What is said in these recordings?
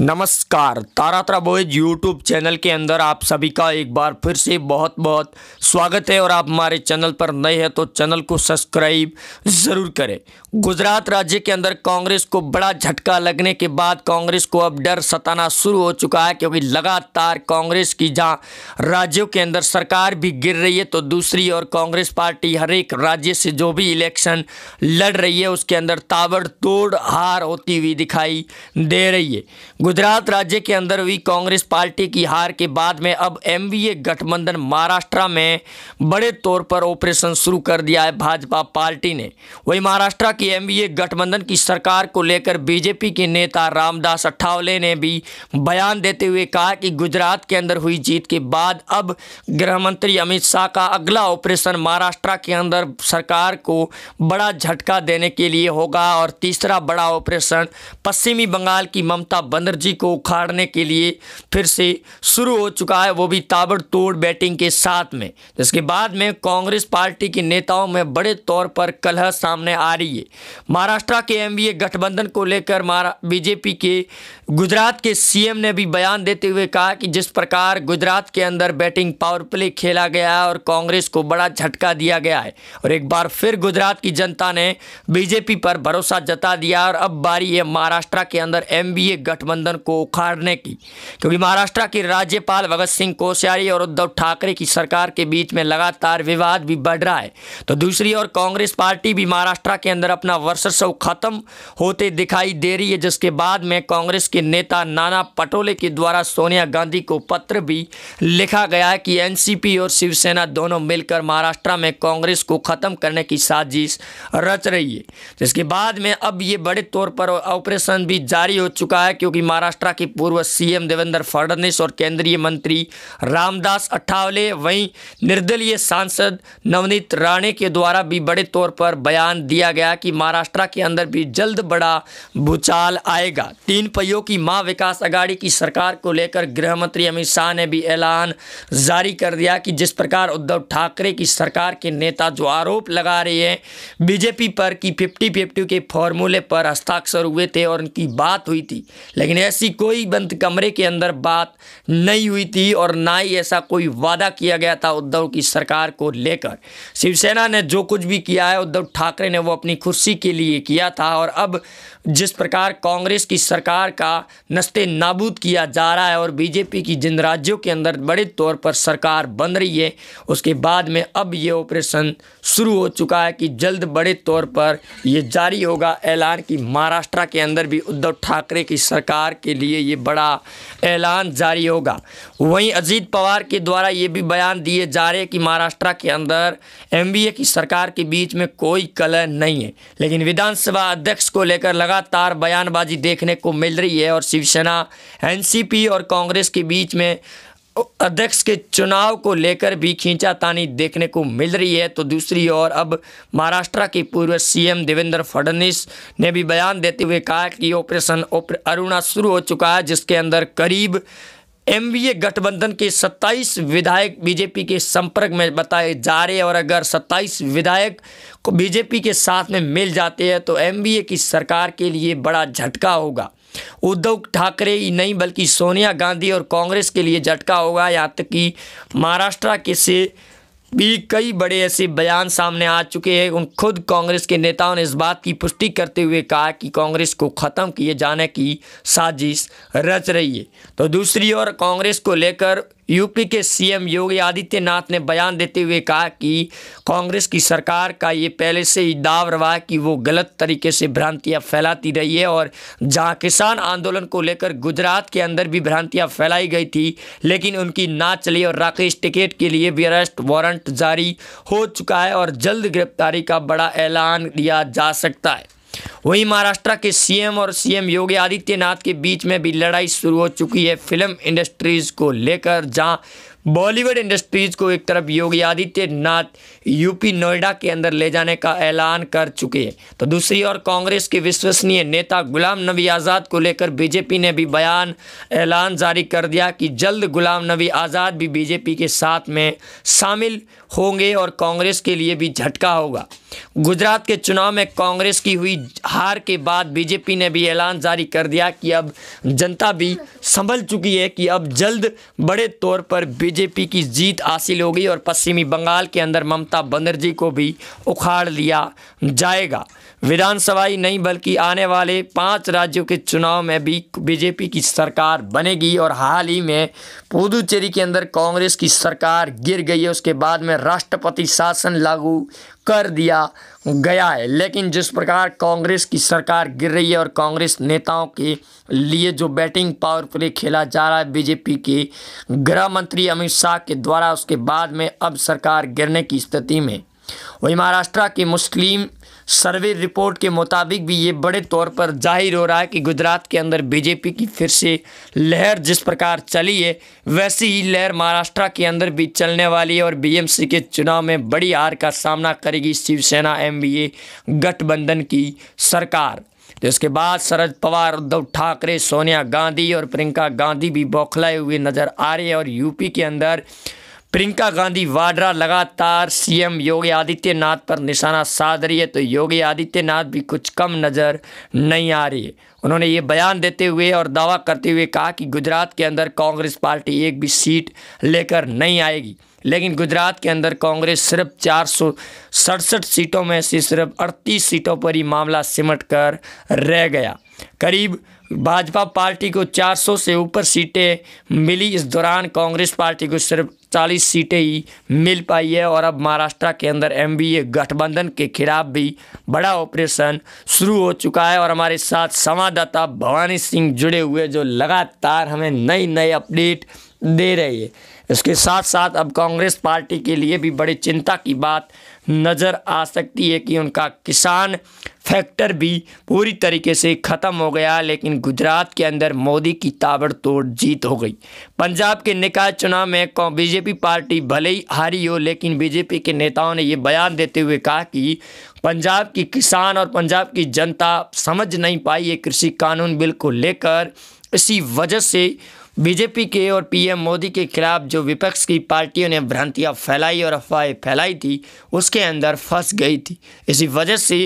नमस्कार तारा तारा बोएज YouTube channel के अंदर आप सभी का एक बार फिर से बहुत बहुत स्वागत है और आप हमारे चैनल पर नए हैं तो चैनल को सब्सक्राइब ज़रूर करें गुजरात राज्य के अंदर कांग्रेस को बड़ा झटका लगने के बाद कांग्रेस को अब डर सताना शुरू हो चुका है क्योंकि लगातार कांग्रेस की जहाँ राज्यों के अंदर सरकार भी गिर रही है तो दूसरी ओर कांग्रेस पार्टी हर एक राज्य से जो भी इलेक्शन लड़ रही है उसके अंदर ताबड़तोड़ हार होती हुई दिखाई दे रही है गुजरात राज्य के अंदर हुई कांग्रेस पार्टी की हार के बाद में अब एमवीए गठबंधन महाराष्ट्र में बड़े तौर पर ऑपरेशन शुरू कर दिया है भाजपा पार्टी ने वही महाराष्ट्र की एमवीए गठबंधन की सरकार को लेकर बीजेपी के नेता रामदास अठावले ने भी बयान देते हुए कहा कि गुजरात के अंदर हुई जीत के बाद अब गृह मंत्री अमित शाह का अगला ऑपरेशन महाराष्ट्र के अंदर सरकार को बड़ा झटका देने के लिए होगा और तीसरा बड़ा ऑपरेशन पश्चिमी बंगाल की ममता बंदर एनर्जी को उखाड़ने के लिए फिर से शुरू हो चुका है वो भी ताबड़तोड़ बैटिंग के साथ में जिसके बाद में कांग्रेस पार्टी के नेताओं में बड़े तौर पर कलह सामने आ रही है महाराष्ट्र के एमबीए गठबंधन को लेकर बीजेपी के गुजरात के सीएम ने भी बयान देते हुए कहा कि जिस प्रकार गुजरात के अंदर बैटिंग पावर प्ले खेला गया है और कांग्रेस को बड़ा झटका दिया गया है और एक बार फिर गुजरात की जनता ने बीजेपी पर भरोसा जता दिया और अब बारी है महाराष्ट्र के अंदर एमबीए गठबंधन गठबंधन को उखाड़ने की क्योंकि महाराष्ट्र के राज्यपाल भगत सिंह कोश्यारी और उद्धव ठाकरे की सरकार के बीच में लगातार विवाद भी बढ़ रहा है तो दूसरी ओर कांग्रेस पार्टी भी महाराष्ट्र के अंदर अपना वर्चस्व खत्म होते दिखाई दे रही है जिसके बाद में कांग्रेस के नेता नाना पटोले के द्वारा सोनिया गांधी को पत्र भी लिखा गया है कि एन और शिवसेना दोनों मिलकर महाराष्ट्र में कांग्रेस को खत्म करने की साजिश रच रही है जिसके बाद में अब ये बड़े तौर पर ऑपरेशन भी जारी हो चुका है क्योंकि महाराष्ट्र के पूर्व सीएम देवेंद्र फडणवीस और केंद्रीय मंत्री रामदास अठावले वहीं निर्दलीय सांसद नवनीत राणे के द्वारा भी बड़े तौर पर बयान दिया गया कि महाराष्ट्र के अंदर भी जल्द बड़ा भूचाल आएगा तीन पहियों की मां विकास अगाड़ी की सरकार को लेकर गृह मंत्री अमित शाह ने भी ऐलान जारी कर दिया कि जिस प्रकार उद्धव ठाकरे की सरकार के नेता जो आरोप लगा रहे हैं बीजेपी पर कि फिफ्टी फिफ्टी के फॉर्मूले पर हस्ताक्षर हुए थे और उनकी बात हुई थी लेकिन ऐसी कोई बंद कमरे के अंदर बात नहीं हुई थी और ना ही ऐसा कोई वादा किया गया था उद्धव की सरकार को लेकर शिवसेना ने जो कुछ भी किया है उद्धव ठाकरे ने वो अपनी कुर्सी के लिए किया था और अब जिस प्रकार कांग्रेस की सरकार का नस्ते नाबूद किया जा रहा है और बीजेपी की जिन राज्यों के अंदर बड़े तौर पर सरकार बन रही है उसके बाद में अब ये ऑपरेशन शुरू हो चुका है कि जल्द बड़े तौर पर ये जारी होगा ऐलान कि महाराष्ट्र के अंदर भी उद्धव ठाकरे की सरकार पवार के लिए ये बड़ा ऐलान जारी होगा वहीं अजीत पवार के द्वारा ये भी बयान दिए जा रहे हैं कि महाराष्ट्र के अंदर एमबीए की सरकार के बीच में कोई कलह नहीं है लेकिन विधानसभा अध्यक्ष को लेकर लगातार बयानबाजी देखने को मिल रही है और शिवसेना एनसीपी और कांग्रेस के बीच में अध्यक्ष के चुनाव को लेकर भी खींचातानी देखने को मिल रही है तो दूसरी ओर अब महाराष्ट्र के पूर्व सीएम देवेंद्र फडणवीस ने भी बयान देते हुए कहा कि ऑपरेशन अरुणा शुरू हो चुका है जिसके अंदर करीब एमवीए गठबंधन के 27 विधायक बीजेपी के संपर्क में बताए जा रहे हैं और अगर 27 विधायक को बीजेपी के साथ में मिल जाते हैं तो एमवीए की सरकार के लिए बड़ा झटका होगा उद्धव ठाकरे ही नहीं बल्कि सोनिया गांधी और कांग्रेस के लिए झटका होगा यहाँ तक कि महाराष्ट्र के से भी कई बड़े ऐसे बयान सामने आ चुके हैं उन खुद कांग्रेस के नेताओं ने इस बात की पुष्टि करते हुए कहा कि कांग्रेस को ख़त्म किए जाने की साजिश रच रही है तो दूसरी ओर कांग्रेस को लेकर यूपी के सीएम योगी आदित्यनाथ ने बयान देते हुए कहा कि कांग्रेस की सरकार का ये पहले से ही दाव रहा कि वो गलत तरीके से भ्रांतियां फैलाती रही है और जहां किसान आंदोलन को लेकर गुजरात के अंदर भी भ्रांतियां फैलाई गई थी लेकिन उनकी ना चली और राकेश टिकेट के लिए भी अरेस्ट वारंट जारी हो चुका है और जल्द गिरफ्तारी का बड़ा ऐलान दिया जा सकता है वहीं महाराष्ट्र के सीएम और सीएम योगी आदित्यनाथ के बीच में भी लड़ाई शुरू हो चुकी है फिल्म इंडस्ट्रीज़ को लेकर जहां बॉलीवुड इंडस्ट्रीज़ को एक तरफ योगी आदित्यनाथ यूपी नोएडा के अंदर ले जाने का ऐलान कर चुके हैं तो दूसरी ओर कांग्रेस के विश्वसनीय नेता गुलाम नबी आज़ाद को लेकर बीजेपी ने भी बयान ऐलान जारी कर दिया कि जल्द गुलाम नबी आज़ाद भी बीजेपी के साथ में शामिल होंगे और कांग्रेस के लिए भी झटका होगा गुजरात के चुनाव में कांग्रेस की हुई हार के बाद बीजेपी ने भी ऐलान जारी कर दिया कि अब जनता भी संभल चुकी है कि अब जल्द बड़े तौर पर बीजेपी की जीत हासिल होगी और पश्चिमी बंगाल के अंदर ममता बनर्जी को भी उखाड़ लिया जाएगा विधानसभा ही नहीं बल्कि आने वाले पांच राज्यों के चुनाव में भी बीजेपी की सरकार बनेगी और हाल ही में पुदुचेरी के अंदर कांग्रेस की सरकार गिर गई है उसके बाद में राष्ट्रपति शासन लागू कर दिया गया है लेकिन जिस प्रकार कांग्रेस की सरकार गिर रही है और कांग्रेस नेताओं के लिए जो बैटिंग पावर प्ले खेला जा रहा है बीजेपी के गृह मंत्री अमित शाह के द्वारा उसके बाद में अब सरकार गिरने की स्थिति में वही महाराष्ट्र के मुस्लिम सर्वे रिपोर्ट के मुताबिक भी ये बड़े तौर पर जाहिर हो रहा है कि गुजरात के अंदर बीजेपी की फिर से लहर जिस प्रकार चली है वैसी ही लहर महाराष्ट्र के अंदर भी चलने वाली है और बीएमसी के चुनाव में बड़ी हार का सामना करेगी शिवसेना एमबीए गठबंधन की सरकार तो इसके बाद शरद पवार उद्धव ठाकरे सोनिया गांधी और प्रियंका गांधी भी बौखलाए हुए नज़र आ रहे हैं और यूपी के अंदर प्रियंका गांधी वाड्रा लगातार सीएम योगी आदित्यनाथ पर निशाना साध रही है तो योगी आदित्यनाथ भी कुछ कम नज़र नहीं आ रही है उन्होंने ये बयान देते हुए और दावा करते हुए कहा कि गुजरात के अंदर कांग्रेस पार्टी एक भी सीट लेकर नहीं आएगी लेकिन गुजरात के अंदर कांग्रेस सिर्फ चार सीटों में से सिर्फ अड़तीस सीटों पर ही मामला सिमट कर रह गया करीब भाजपा पार्टी को 400 से ऊपर सीटें मिली इस दौरान कांग्रेस पार्टी को सिर्फ 40 सीटें ही मिल पाई है और अब महाराष्ट्र के अंदर एमबीए गठबंधन के खिलाफ भी बड़ा ऑपरेशन शुरू हो चुका है और हमारे साथ संवाददाता भवानी सिंह जुड़े हुए जो लगातार हमें नई नई अपडेट दे रही है इसके साथ साथ अब कांग्रेस पार्टी के लिए भी बड़ी चिंता की बात नज़र आ सकती है कि उनका किसान फैक्टर भी पूरी तरीके से ख़त्म हो गया लेकिन गुजरात के अंदर मोदी की ताबड़तोड़ जीत हो गई पंजाब के निकाय चुनाव में बीजेपी पार्टी भले ही हारी हो लेकिन बीजेपी के नेताओं ने ये बयान देते हुए कहा कि पंजाब की किसान और पंजाब की जनता समझ नहीं पाई ये कृषि कानून बिल को लेकर इसी वजह से बीजेपी के और पीएम मोदी के खिलाफ जो विपक्ष की पार्टियों ने भ्रांतियाँ फैलाई और अफवाहें फैलाई थी उसके अंदर फंस गई थी इसी वजह से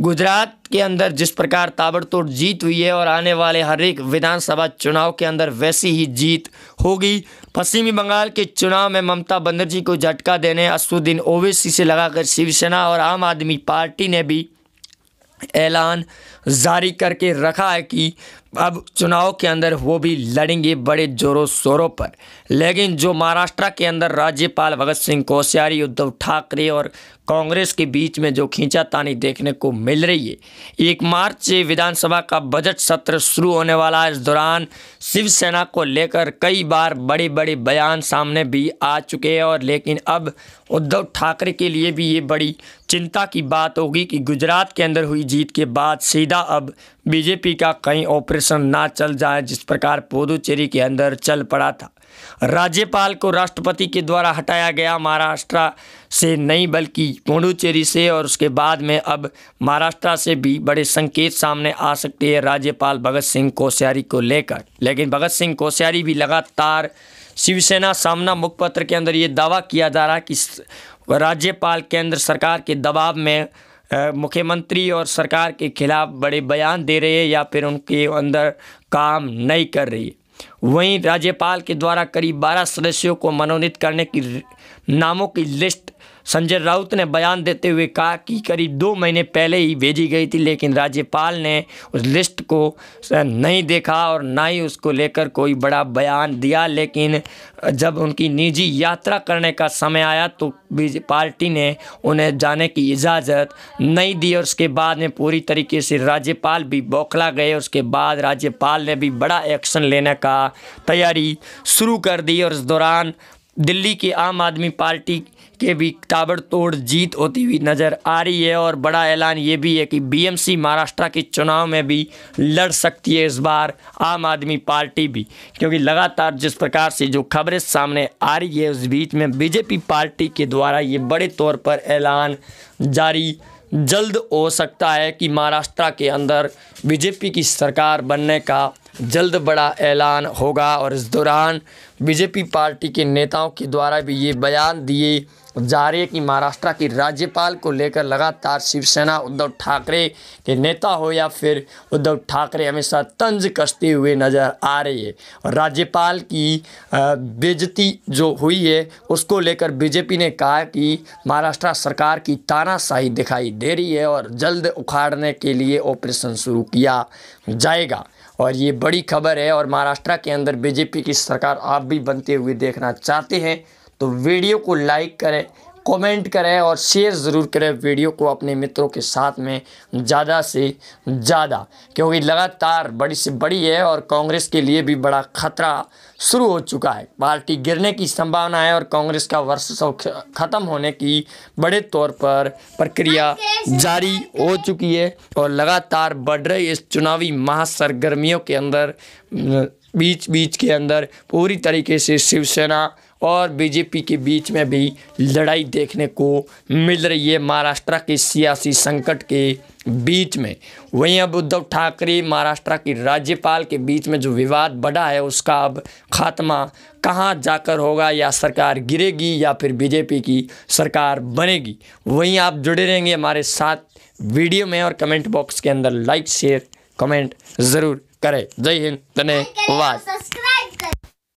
गुजरात के अंदर जिस प्रकार ताबड़तोड़ जीत हुई है और आने वाले हर एक विधानसभा चुनाव के अंदर वैसी ही जीत होगी पश्चिमी बंगाल के चुनाव में ममता बनर्जी को झटका देने असुद्दीन ओवैसी से लगाकर शिवसेना और आम आदमी पार्टी ने भी ऐलान जारी करके रखा है कि अब चुनाव के अंदर वो भी लड़ेंगे बड़े जोरों शोरों पर लेकिन जो महाराष्ट्र के अंदर राज्यपाल भगत सिंह कोश्यारी उद्धव ठाकरे और कांग्रेस के बीच में जो खींचातानी देखने को मिल रही है एक मार्च से विधानसभा का बजट सत्र शुरू होने वाला है इस दौरान शिवसेना को लेकर कई बार बड़े बड़े बयान सामने भी आ चुके हैं और लेकिन अब उद्धव ठाकरे के लिए भी ये बड़ी चिंता की बात होगी कि गुजरात के अंदर हुई जीत के बाद सीधा अब बीजेपी का कहीं ऑपरेशन ऑपरेशन ना चल जाए जिस प्रकार पुदुचेरी के अंदर चल पड़ा था राज्यपाल को राष्ट्रपति के द्वारा हटाया गया महाराष्ट्र से नहीं बल्कि पुडुचेरी से और उसके बाद में अब महाराष्ट्र से भी बड़े संकेत सामने आ सकते हैं राज्यपाल भगत सिंह कोश्यारी को लेकर लेकिन भगत सिंह कोश्यारी भी लगातार शिवसेना सामना मुखपत्र के अंदर ये दावा किया जा रहा है कि राज्यपाल केंद्र सरकार के दबाव में मुख्यमंत्री और सरकार के खिलाफ बड़े बयान दे रही है या फिर उनके अंदर काम नहीं कर रही वहीं राज्यपाल के द्वारा करीब बारह सदस्यों को मनोनीत करने की नामों की लिस्ट संजय राउत ने बयान देते हुए कहा कि करीब दो महीने पहले ही भेजी गई थी लेकिन राज्यपाल ने उस लिस्ट को नहीं देखा और ना ही उसको लेकर कोई बड़ा बयान दिया लेकिन जब उनकी निजी यात्रा करने का समय आया तो पार्टी ने उन्हें जाने की इजाज़त नहीं दी और उसके बाद में पूरी तरीके से राज्यपाल भी बौखला गए उसके बाद राज्यपाल ने भी बड़ा एक्शन लेने का तैयारी शुरू कर दी और इस दौरान दिल्ली की आम आदमी पार्टी के भी ताबड़तोड़ जीत होती हुई नज़र आ रही है और बड़ा ऐलान ये भी है कि बीएमसी महाराष्ट्र के चुनाव में भी लड़ सकती है इस बार आम आदमी पार्टी भी क्योंकि लगातार जिस प्रकार से जो खबरें सामने आ रही है उस बीच में बीजेपी पार्टी के द्वारा ये बड़े तौर पर ऐलान जारी जल्द हो सकता है कि महाराष्ट्र के अंदर बीजेपी की सरकार बनने का जल्द बड़ा ऐलान होगा और इस दौरान बीजेपी पार्टी के नेताओं के द्वारा भी ये बयान दिए जा रहे कि महाराष्ट्र की राज्यपाल को लेकर लगातार शिवसेना उद्धव ठाकरे के नेता हो या फिर उद्धव ठाकरे हमेशा तंज कसते हुए नज़र आ रहे हैं और राज्यपाल की बेजती जो हुई है उसको लेकर बीजेपी ने कहा कि महाराष्ट्र सरकार की तानाशाही दिखाई दे रही है और जल्द उखाड़ने के लिए ऑपरेशन शुरू किया जाएगा और ये बड़ी खबर है और महाराष्ट्र के अंदर बीजेपी की सरकार आप भी बनते हुए देखना चाहते हैं तो वीडियो को लाइक करें कमेंट करें और शेयर ज़रूर करें वीडियो को अपने मित्रों के साथ में ज़्यादा से ज़्यादा क्योंकि लगातार बड़ी से बड़ी है और कांग्रेस के लिए भी बड़ा खतरा शुरू हो चुका है पार्टी गिरने की संभावना है और कांग्रेस का वर्षसव ख़त्म होने की बड़े तौर पर प्रक्रिया जारी हो चुकी है और लगातार बढ़ रही इस चुनावी महासरगर्मियों के अंदर बीच बीच के अंदर पूरी तरीके से शिवसेना और बीजेपी के बीच में भी लड़ाई देखने को मिल रही है महाराष्ट्र के सियासी संकट के बीच में वहीं अब उद्धव ठाकरे महाराष्ट्र की राज्यपाल के बीच में जो विवाद बढ़ा है उसका अब खात्मा कहाँ जाकर होगा या सरकार गिरेगी या फिर बीजेपी की सरकार बनेगी वहीं आप जुड़े रहेंगे हमारे साथ वीडियो में और कमेंट बॉक्स के अंदर लाइक शेयर कमेंट ज़रूर करें जय हिंद धन्यवाद